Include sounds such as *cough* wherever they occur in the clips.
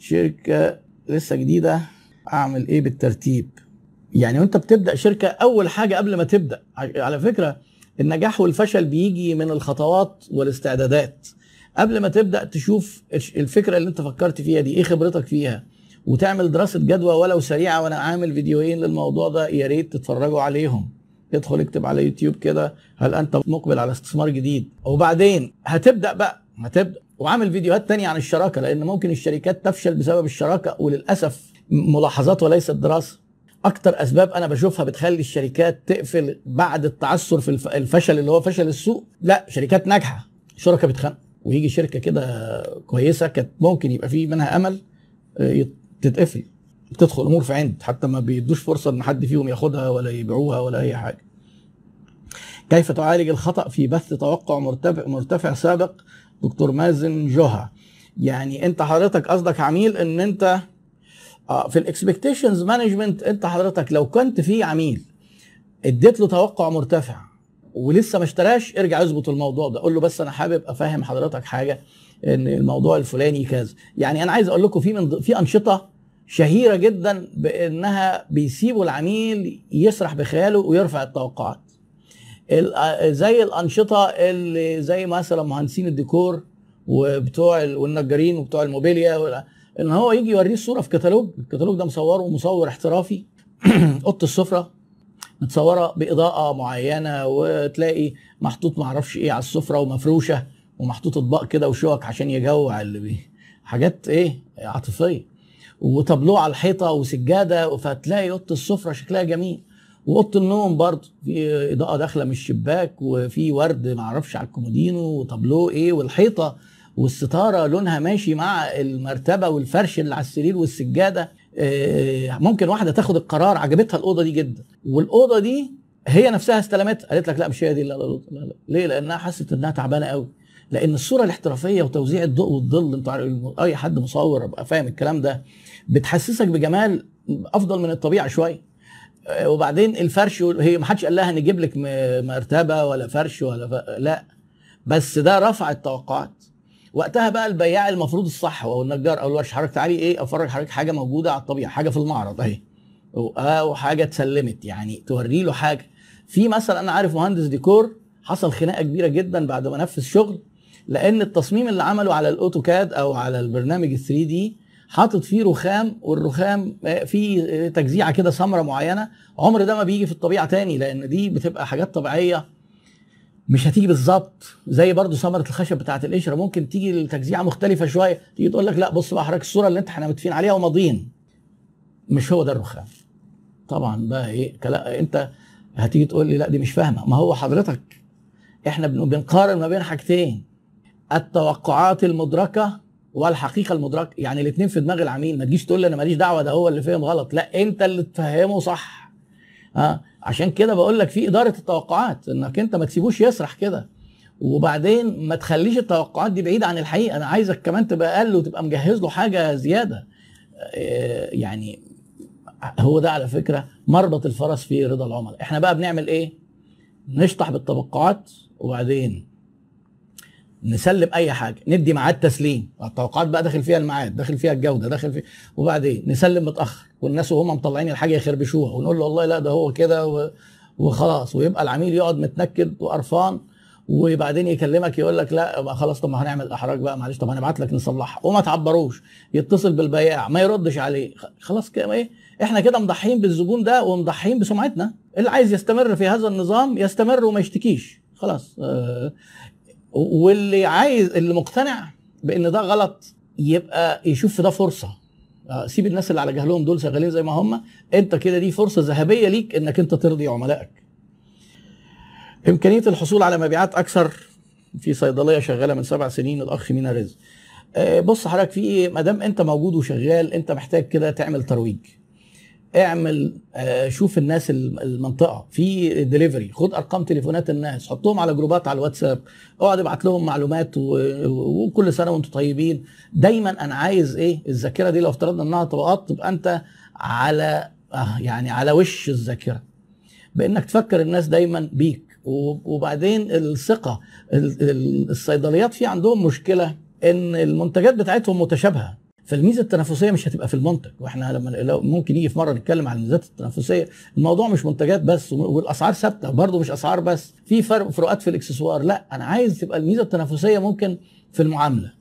شركه لسه جديده اعمل ايه بالترتيب يعني وانت بتبدا شركه اول حاجه قبل ما تبدا على فكره النجاح والفشل بيجي من الخطوات والاستعدادات قبل ما تبدا تشوف الفكره اللي انت فكرت فيها دي ايه خبرتك فيها وتعمل دراسه جدوى ولو سريعه وانا عامل فيديوهين للموضوع ده يا ريت تتفرجوا عليهم ادخل اكتب على يوتيوب كده هل انت مقبل على استثمار جديد وبعدين هتبدا بقى هتبدا وعامل فيديوهات تانية عن الشراكة لأن ممكن الشركات تفشل بسبب الشراكة وللأسف ملاحظات وليست دراسة أكتر أسباب أنا بشوفها بتخلي الشركات تقفل بعد التعثر في الفشل اللي هو فشل السوق لا شركات ناجحة شركة بتخن ويجي شركة كده كويسة كانت ممكن يبقى فيه منها أمل آه، تتقفل تدخل أمور في عند حتى ما بيدوش فرصة إن حد فيهم ياخدها ولا يبيعوها ولا أي حاجة كيف تعالج الخطأ في بث توقع مرتفع, مرتفع سابق دكتور مازن جوها يعني انت حضرتك قصدك عميل ان انت آه، في الاكسبكتيشنز مانجمنت انت حضرتك لو كنت في عميل اديت له توقع مرتفع ولسه ما اشتراش ارجع اظبط الموضوع ده قول له بس انا حابب افهم حضرتك حاجه ان الموضوع الفلاني كذا يعني انا عايز اقول لكم في من في انشطه شهيره جدا بانها بيسيبوا العميل يسرح بخياله ويرفع التوقعات آه، زي الانشطه اللي زي مثلا مهندسين الديكور وبتوع والنجارين وبتوع الموبيليا ان هو يجي يوريه الصوره في كتالوج الكتالوج ده مصوره مصور احترافي *clears throat* اوضه السفره متصوره باضاءه معينه وتلاقي محطوط معرفش ايه على السفره ومفروشه ومحطوط اطباق كده وشوك عشان يجوع اللي بيه حاجات ايه عاطفيه وطابلوه على الحيطه وسجاده فتلاقي اوضه السفره شكلها جميل واوضه النوم برضه في اضاءه داخله من الشباك وفي ورد معرفش على الكومودينو وطابلوه ايه والحيطه والستاره لونها ماشي مع المرتبه والفرش اللي على السرير والسجاده آه، ممكن واحده تاخد القرار عجبتها الاوضه دي جدا والاوضه دي هي نفسها استلمتها قالت لك لا مش هي دي لا لا, لا, لا, لا. ليه لانها حست انها تعبانه قوي لان الصوره الاحترافيه وتوزيع الضوء والظل انت اي حد مصور ابقى فاهم الكلام ده بتحسسك بجمال افضل من الطبيعه شويه وبعدين الفرش هي ما حدش قال لها نجيب لك مرتبه ولا فرش ولا ف... لا بس ده رفع التوقعات وقتها بقى البياع المفروض الصح او النجار او الورش حضرتك تعالي ايه افرج حضرتك حاجه موجوده على الطبيعه حاجه في المعرض اهي او آه، حاجه اتسلمت يعني توري له حاجه في مثلا انا عارف مهندس ديكور حصل خناقه كبيره جدا بعد ما نفذ شغل لان التصميم اللي عمله على الاوتوكاد او على البرنامج ال 3 دي حاطط فيه رخام والرخام فيه تجزيعه كده سمره معينه عمر ده ما بيجي في الطبيعه تاني لان دي بتبقى حاجات طبيعيه مش هتيجي بالظبط زي برضو سمره الخشب بتاعه القشره ممكن تيجي التجزيعه مختلفه شويه تيجي تقول لك لا بص بقى حضرتك الصوره اللي انت احنا متفقين عليها وماضيين مش هو ده الرخام طبعا بقى ايه كلا انت هتيجي تقول لي لا دي مش فاهمه ما هو حضرتك احنا بنقارن ما بين حاجتين التوقعات المدركه والحقيقه المدركه يعني الاثنين في دماغ العميل ما تجيش تقول لي انا ماليش دعوه ده هو اللي فهم غلط لا انت اللي تفهمه صح ها آه، عشان كده بقول لك في اداره التوقعات انك انت ما تسيبوش يسرح كده وبعدين ما تخليش التوقعات دي بعيده عن الحقيقه انا عايزك كمان تبقى اقل وتبقى مجهز له حاجه زياده آه، يعني هو ده على فكره مربط الفرس في رضا العملاء احنا بقى بنعمل ايه نشطح بالتوقعات وبعدين نسلم اي حاجه ندي ميعاد تسليم التوقعات بقى داخل فيها الميعاد داخل فيها الجوده داخل فيه وبعدين إيه؟ نسلم متاخر والناس وهم مطلعين الحاجه يخربشوها ونقول له والله لا ده هو كده وخلاص ويبقى العميل يقعد متنكد وقرفان وبعدين يكلمك يقول لك لا بقى خلاص طب ما هنعمل احراج بقى معلش طب هنبعت لك نصلحها وما تعبروش يتصل بالبياع ما يردش عليه خلاص كده ايه احنا كده مضحيين بالزبون ده ومضحيين بسمعتنا اللي عايز يستمر في هذا النظام يستمر وما يشتكيش خلاص آه، واللي عايز اللي مقتنع بان ده غلط يبقى يشوف في ده فرصه آه، سيب الناس اللي على جهلهم دول شغالين زي ما هم انت كده دي فرصه ذهبيه ليك انك انت ترضي عملائك امكانيه الحصول على مبيعات اكثر في صيدليه شغاله من سبع سنين الاخ مينا رزق آه، بص حضرتك في ايه ما دام انت موجود وشغال انت محتاج كده تعمل ترويج اعمل آه، شوف الناس المنطقه في دليفري خد ارقام تليفونات الناس حطهم على جروبات على الواتساب اقعد ابعت لهم معلومات وكل سنه وانتم طيبين دايما انا عايز ايه الذاكره دي لو افترضنا انها طبقات تبقى انت على آه، يعني على وش الذاكره بانك تفكر الناس دايما بيك وبعدين الثقه الصيدليات في عندهم مشكله ان المنتجات بتاعتهم متشابهه فالميزه التنافسيه مش هتبقى في المنطق واحنا لما ممكن يجي في مره نتكلم على الميزات التنافسيه الموضوع مش منتجات بس والاسعار ثابته برضه مش اسعار بس في فرق فروقات في الاكسسوار لا انا عايز تبقى الميزه التنافسيه ممكن في المعامله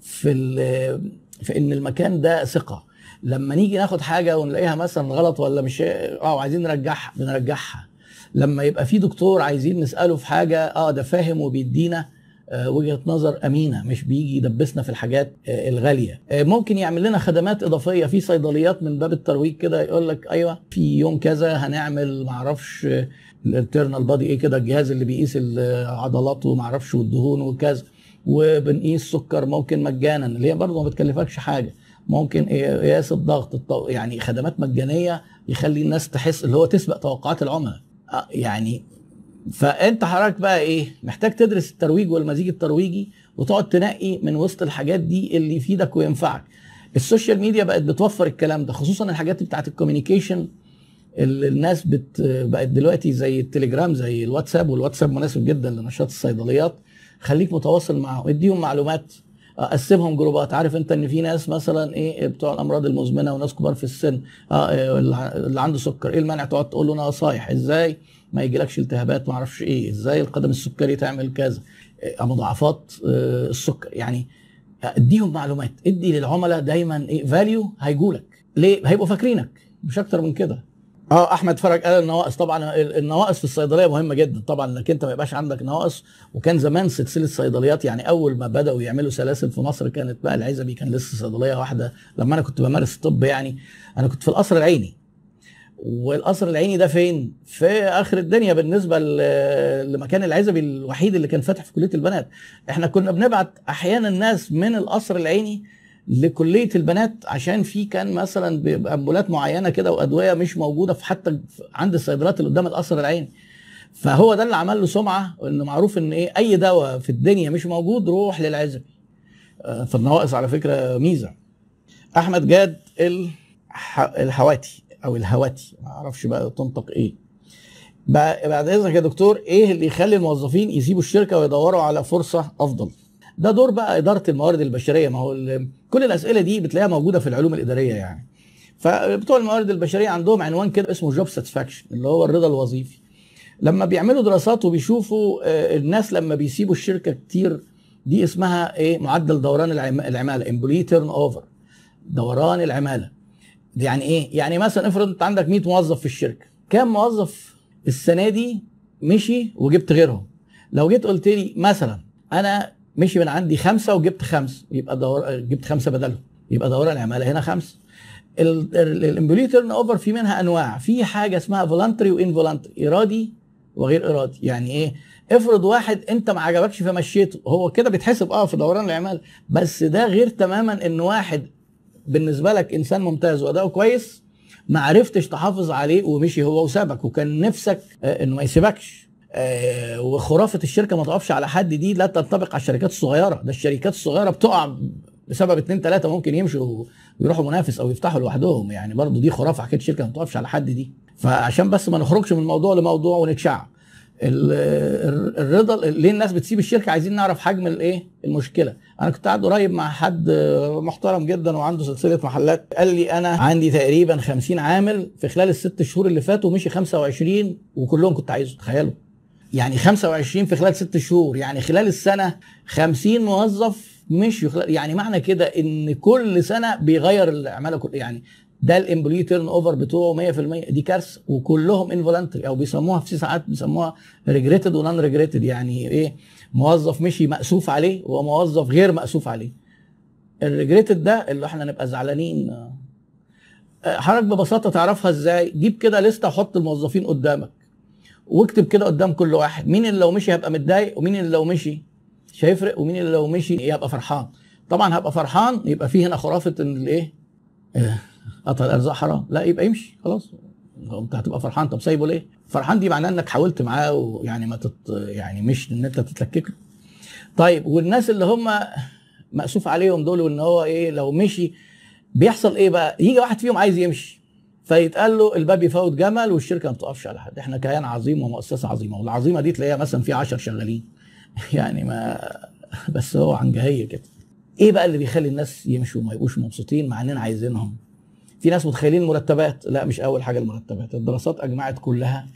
في في ان المكان ده ثقه لما نيجي ناخد حاجه ونلاقيها مثلا غلط ولا مش اه عايزين نرجعها بنرجعها لما يبقى في دكتور عايزين نساله في حاجه اه ده فاهم وبيدينا آه، وجهه نظر امينه مش بيجي يدبسنا في الحاجات آه، الغاليه آه، ممكن يعمل لنا خدمات اضافيه في صيدليات من باب الترويج كده يقول لك ايوه في يوم كذا هنعمل معرفش الانترنال بادي ايه كده الجهاز اللي بيقيس العضلات ومعرفش والدهون وكذا وبنقيس سكر ممكن مجانا اللي هي برضه ما بتكلفكش حاجه ممكن قياس الضغط يعني خدمات مجانيه يخلي الناس تحس اللي هو تسبق توقعات العملاء يعني فانت حضرتك بقى ايه محتاج تدرس الترويج والمزيج الترويجي وتقعد تنقي من وسط الحاجات دي اللي يفيدك وينفعك السوشيال ميديا بقت بتوفر الكلام ده خصوصا الحاجات بتاعت الكوميونيكيشن الناس بت بقت دلوقتي زي التليجرام زي الواتساب والواتساب مناسب جدا لنشاط الصيدليات خليك متواصل معاهم اديهم معلومات آه، قسمهم جروبات عارف انت ان في ناس مثلا ايه بتوع الامراض المزمنه وناس كبار في السن اه, آه، اللي عنده سكر ايه المانع تقعد تقول له نصايح ازاي ما يجيلكش التهابات ما اعرفش ايه ازاي القدم السكري تعمل كذا آه، مضاعفات آه، السكر يعني اديهم معلومات ادي للعملاء دايما ايه فاليو هيجولك ليه هيبقوا فاكرينك مش اكتر من كده اه احمد فرج قال النواقص طبعا النواقص في الصيدليه مهمه جدا طبعا انك انت ما يبقاش عندك نواقص وكان زمان سلسله صيدليات يعني اول ما بداوا يعملوا سلاسل في مصر كانت بقى العزبي كان لسه صيدليه واحده لما انا كنت بمارس الطب يعني انا كنت في القصر العيني والقصر العيني ده فين؟ في اخر الدنيا بالنسبه لمكان العزبي الوحيد اللي كان فاتح في كليه البنات. احنا كنا بنبعت احيانا الناس من القصر العيني لكليه البنات عشان في كان مثلا بامبولات معينه كده وادويه مش موجوده في حتى عند الصيدلات اللي قدام القصر العيني. فهو ده اللي عمل له سمعه انه معروف ان ايه اي دواء في الدنيا مش موجود روح للعزبي. آه، فالنواقص على فكره ميزه. احمد جاد الحواتي او الهواتي ما اعرفش بقى تنطق ايه بعد اذنك يا دكتور ايه اللي يخلي الموظفين يسيبوا الشركه ويدوروا على فرصه افضل ده دور بقى اداره الموارد البشريه ما هو كل الاسئله دي بتلاقيها موجوده في العلوم الاداريه يعني فبتوع الموارد البشريه عندهم عنوان كده اسمه جوب ساتسفاكشن اللي هو الرضا الوظيفي لما بيعملوا دراسات وبيشوفوا آه، الناس لما بيسيبوا الشركه كتير دي اسمها ايه معدل دوران العماله امبلوي تيرن اوفر دوران العماله يعني ايه؟ يعني مثلا افرض انت عندك 100 موظف في الشركه، كام موظف السنه دي مشي وجبت غيرهم؟ لو جيت قلت لي مثلا انا مشي من عندي خمسه وجبت خمسه يبقى دور جبت خمسه بدلهم يبقى دوران العماله هنا خمسه الامبلوي تيرن اوفر في منها انواع في حاجه اسمها فولنتري وانفولنتري ارادي وغير ارادي يعني ايه افرض واحد انت ما عجبكش فمشيته هو كده بيتحسب اه في دوران العماله بس ده غير تماما ان واحد بالنسبه لك انسان ممتاز واداؤه كويس ما عرفتش تحافظ عليه ومشي هو وسابك وكان نفسك آه، انه ما يسيبكش آه، وخرافه الشركه ما تقفش على حد دي لا تنطبق على الشركات الصغيره ده الشركات الصغيره بتقع بسبب اتنين تلاته ممكن يمشوا ويروحوا منافس او يفتحوا لوحدهم يعني برضو دي خرافه حكايه الشركه ما تقفش على حد دي فعشان بس ما نخرجش من موضوع لموضوع ونتشعب الرضا ليه الناس بتسيب الشركه عايزين نعرف حجم الايه المشكله انا كنت قاعد قريب مع حد آه، محترم جدا وعنده سلسله محلات قال لي انا عندي تقريبا 50 عامل في خلال الست شهور اللي فاتوا مشي 25 وكلهم كنت عايزه تخيلوا يعني 25 في خلال ست شهور يعني خلال السنه 50 موظف مش يعني معنى كده ان كل سنه بيغير العماله كل يعني ده الامبلوي تيرن اوفر بتوعه 100% دي كارثه وكلهم انفولنتري او بيسموها في ساعات بيسموها ريجريتد ونان ريجريتد يعني ايه موظف مشي مأسوف عليه وموظف غير مأسوف عليه الريجريتد ده اللي احنا نبقى زعلانين أه، حضرتك ببساطه تعرفها ازاي جيب كده لسته وحط الموظفين قدامك واكتب كده قدام كل واحد مين اللي لو مشي هبقى متضايق ومين اللي لو مشي مش هيفرق ومين اللي لو مشي يبقى فرحان طبعا هبقى فرحان يبقى في هنا خرافه ان الايه أه، قطع الارزاق حرام لا يبقى يمشي خلاص انت هتبقى فرحان طب سايبه ليه؟ فرحان دي معناه انك حاولت معاه ويعني ما تت يعني مش ان انت تتلكك له. طيب والناس اللي هم مأسوف عليهم دول وان هو ايه لو مشي بيحصل ايه بقى؟ يجي واحد فيهم عايز يمشي فيتقال له الباب يفوت جمل والشركه ما بتقفش على حد، احنا كيان عظيم ومؤسسه عظيمه والعظيمه دي تلاقيها مثلا في 10 شغالين. *laughs* يعني ما بس هو عن جهيه كده. ايه بقى اللي بيخلي الناس يمشوا وما يبقوش مبسوطين مع اننا عايزينهم؟ في ناس متخيلين المرتبات لا مش اول حاجه المرتبات الدراسات اجمعت كلها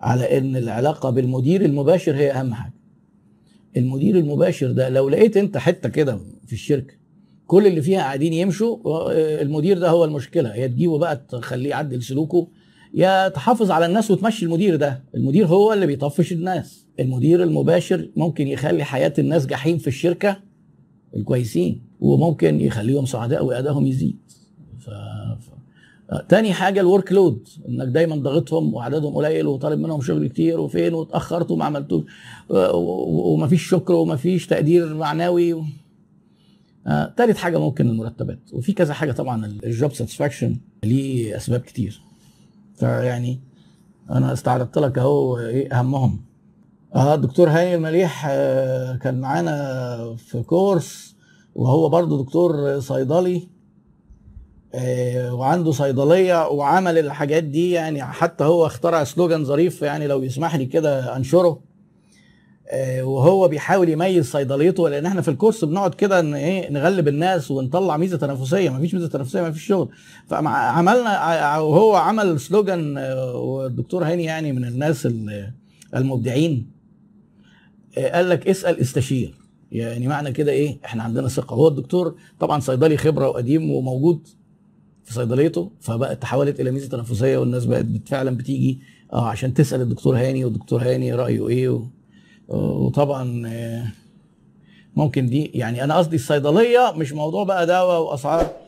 على ان العلاقه بالمدير المباشر هي اهم حاجه المدير المباشر ده لو لقيت انت حته كده في الشركه كل اللي فيها قاعدين يمشوا آه، المدير ده هو المشكله يا تجيبه بقى تخليه يعدل سلوكه يا تحافظ على الناس وتمشي المدير ده المدير هو اللي بيطفش الناس المدير المباشر ممكن يخلي حياه الناس جحيم في الشركه الكويسين وممكن يخليهم سعداء وادائهم يزيد تاني حاجه الورك لود انك دايما ضاغطهم وعددهم قليل وطالب منهم شغل كتير وفين واتاخرت وما عملتوش ومفيش شكر ومفيش تقدير معنوي و... آه، تالت حاجه ممكن المرتبات وفي كذا حاجه طبعا الجوب ساتسفاكشن ليه اسباب كتير فيعني انا استعرضت لك اهو ايه اهمهم اه الدكتور هاني المليح آه، كان معانا في كورس وهو برضه دكتور صيدلي آه، وعنده صيدليه وعمل الحاجات دي يعني حتى هو اخترع سلوجان ظريف يعني لو يسمح لي كده انشره آه، وهو بيحاول يميز صيدليته لان احنا في الكورس بنقعد كده ان ايه نغلب الناس ونطلع ميزه تنافسيه مفيش ميزه تنافسيه مفيش شغل فعملنا وهو عمل سلوجان آه، والدكتور هاني يعني من الناس المبدعين قال لك اسال استشير يعني معنى كده ايه احنا عندنا ثقه هو الدكتور طبعا صيدلي خبره وقديم وموجود في صيدليته فبقت تحولت الى ميزه تنافسيه والناس بقت فعلا بتيجي اه عشان تسال الدكتور هاني والدكتور هاني رايه ايه و... وطبعا آه، ممكن دي يعني انا قصدي الصيدليه مش موضوع بقى دواء واسعار